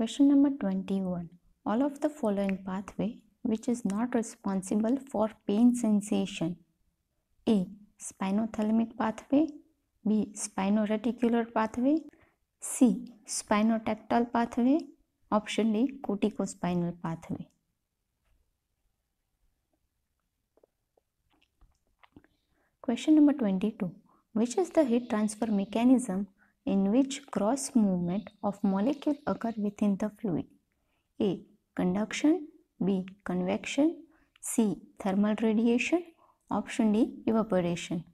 Question number 21. All of the following pathway which is not responsible for pain sensation. A. Spinothalamic pathway. B. Spinoreticular pathway. C. Spinotactile pathway. Option D. Corticospinal pathway. Question number 22. Which is the heat transfer mechanism in which cross movement of molecule occur within the fluid. A. Conduction B. Convection C. Thermal radiation Option D. Evaporation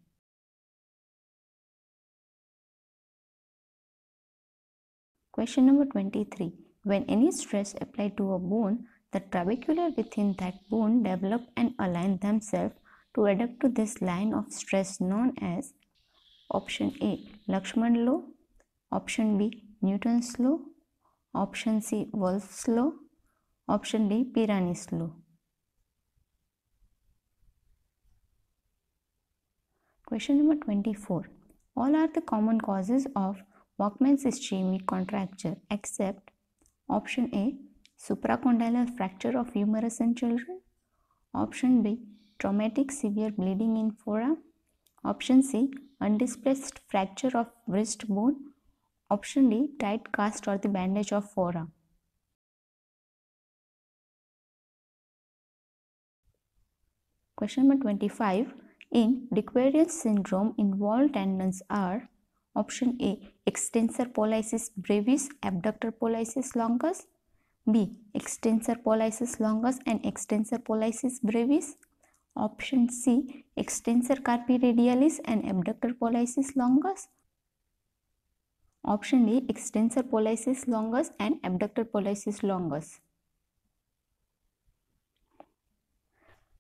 Question number 23. When any stress applied to a bone, the trabecular within that bone develop and align themselves to adapt to this line of stress known as Option A. Lakshman law option B Newton's law, option C Wolf's law, option D Pirani's law. Question number 24. All are the common causes of Walkman's ischemic contracture except option A supracondylar fracture of humerus in children, option B traumatic severe bleeding in forearm, option C undisplaced fracture of wrist bone Option D tight cast or the bandage of forearm. Question number 25. In dick syndrome, involved tendons are Option A. Extensor pollicis brevis, abductor pollicis longus. B. Extensor pollicis longus and extensor pollicis brevis. Option C. Extensor carpi radialis and abductor pollicis longus. Option D extensor pollicis longus and abductor pollicis longus.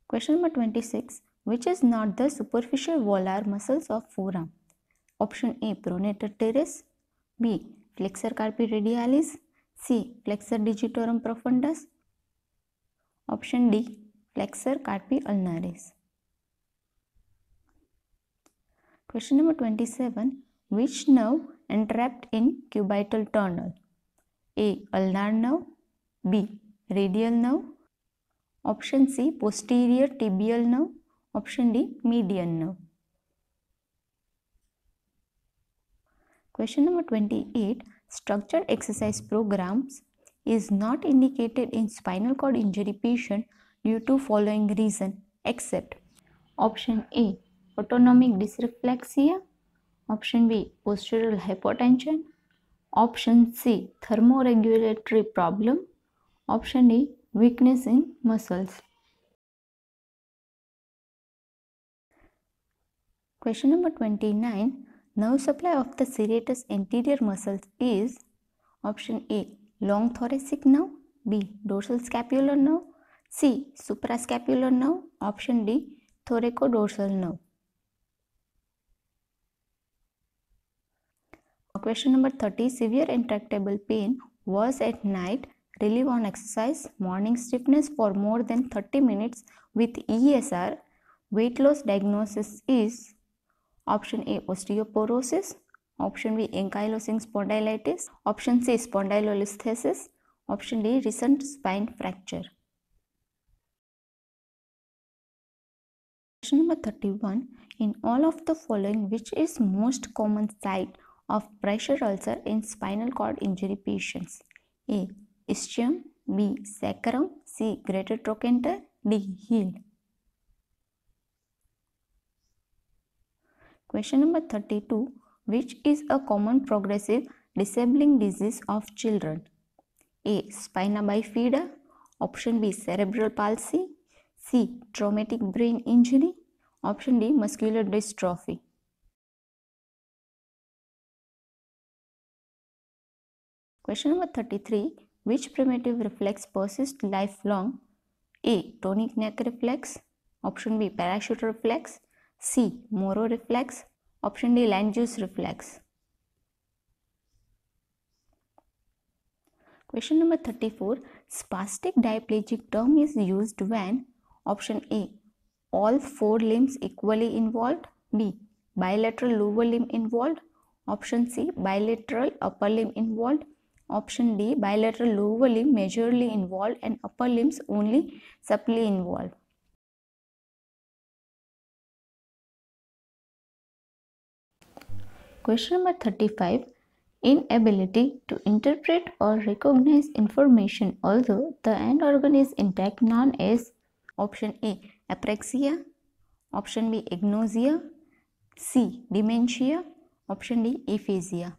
Question number 26. Which is not the superficial volar muscles of forearm? Option A pronator teres, B flexor carpi radialis, C flexor digitorum profundus, option D flexor carpi ulnaris. Question number 27. Which nerve and trapped in cubital tunnel. A. Ulnar nerve B. Radial nerve Option C. Posterior tibial nerve Option D. Median nerve Question number 28. Structured exercise programs is not indicated in spinal cord injury patient due to following reason except Option A. Autonomic dysreflexia Option B postural hypotension. Option C thermoregulatory problem. Option D weakness in muscles. Question number 29. Nerve supply of the serratus anterior muscles is option A long thoracic nerve, B dorsal scapular nerve, C suprascapular nerve, option D thoracodorsal nerve. Question number 30 Severe intractable pain, worse at night, relief on exercise, morning stiffness for more than 30 minutes with ESR. Weight loss diagnosis is option A osteoporosis, option B ankylosing spondylitis, option C spondylolisthesis, option D recent spine fracture. Question number 31 In all of the following, which is most common site of pressure ulcer in spinal cord injury patients? A. Ischium B. sacrum, C. Greater trochanter D. heel. Question number 32. Which is a common progressive disabling disease of children? A. Spina bifida Option B. Cerebral palsy C. Traumatic brain injury Option D. Muscular dystrophy Question number 33 Which primitive reflex persists lifelong? A. Tonic neck reflex. Option B. Parachute reflex. C. Moro reflex. Option D. Langeus reflex. Question number 34 Spastic diplegic term is used when Option A. All four limbs equally involved. B. Bilateral lower limb involved. Option C. Bilateral upper limb involved Option D bilateral lower limb majorly involved and upper limbs only supply involved. Question number 35 Inability to interpret or recognize information although the end organ is intact known as Option A Apraxia Option B Agnosia C Dementia Option D Aphasia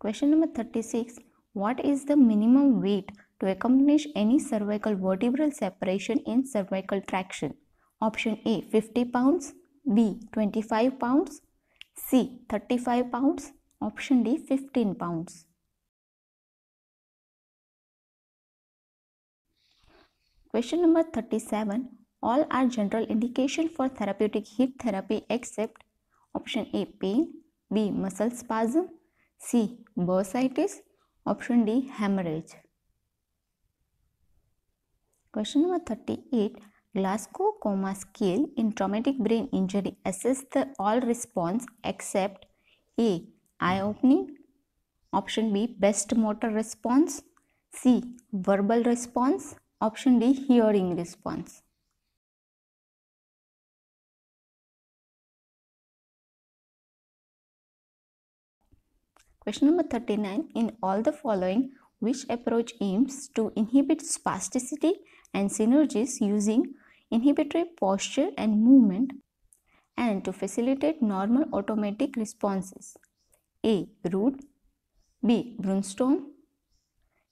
Question number 36. What is the minimum weight to accomplish any cervical vertebral separation in cervical traction? Option A 50 pounds, B 25 pounds, C 35 pounds, option D 15 pounds. Question number 37. All are general indication for therapeutic heat therapy except option A pain, B muscle spasm, C. Bursitis. Option D. Hemorrhage. Question number 38. Glasgow coma scale in traumatic brain injury assess the all response except A. Eye opening. Option B. Best motor response. C. Verbal response. Option D. Hearing response. Question number 39. In all the following, which approach aims to inhibit spasticity and synergies using inhibitory posture and movement and to facilitate normal automatic responses? A. Root B. Brunstone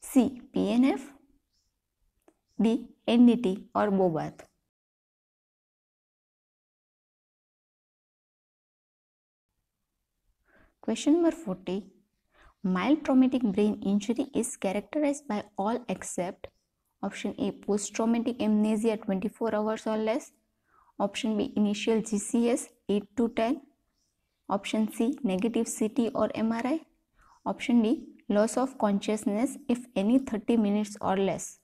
C. PNF D. NDT or Bobath Question number 40 Mild traumatic brain injury is characterized by all except option A post traumatic amnesia 24 hours or less, option B initial GCS 8 to 10, option C negative CT or MRI, option D loss of consciousness if any 30 minutes or less.